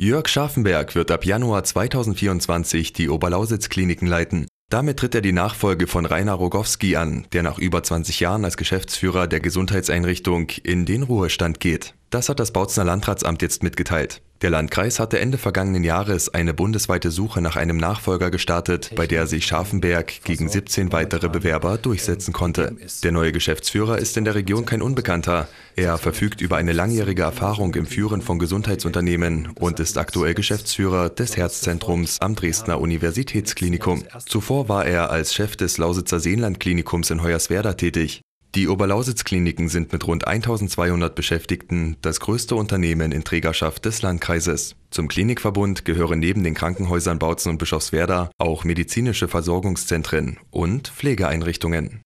Jörg Scharfenberg wird ab Januar 2024 die Oberlausitz Kliniken leiten. Damit tritt er die Nachfolge von Rainer Rogowski an, der nach über 20 Jahren als Geschäftsführer der Gesundheitseinrichtung in den Ruhestand geht. Das hat das Bautzner Landratsamt jetzt mitgeteilt. Der Landkreis hatte Ende vergangenen Jahres eine bundesweite Suche nach einem Nachfolger gestartet, bei der sich Scharfenberg gegen 17 weitere Bewerber durchsetzen konnte. Der neue Geschäftsführer ist in der Region kein Unbekannter. Er verfügt über eine langjährige Erfahrung im Führen von Gesundheitsunternehmen und ist aktuell Geschäftsführer des Herzzentrums am Dresdner Universitätsklinikum. Zuvor war er als Chef des Lausitzer Seenlandklinikums in Hoyerswerda tätig. Die Oberlausitz-Kliniken sind mit rund 1200 Beschäftigten das größte Unternehmen in Trägerschaft des Landkreises. Zum Klinikverbund gehören neben den Krankenhäusern Bautzen und Bischofswerda auch medizinische Versorgungszentren und Pflegeeinrichtungen.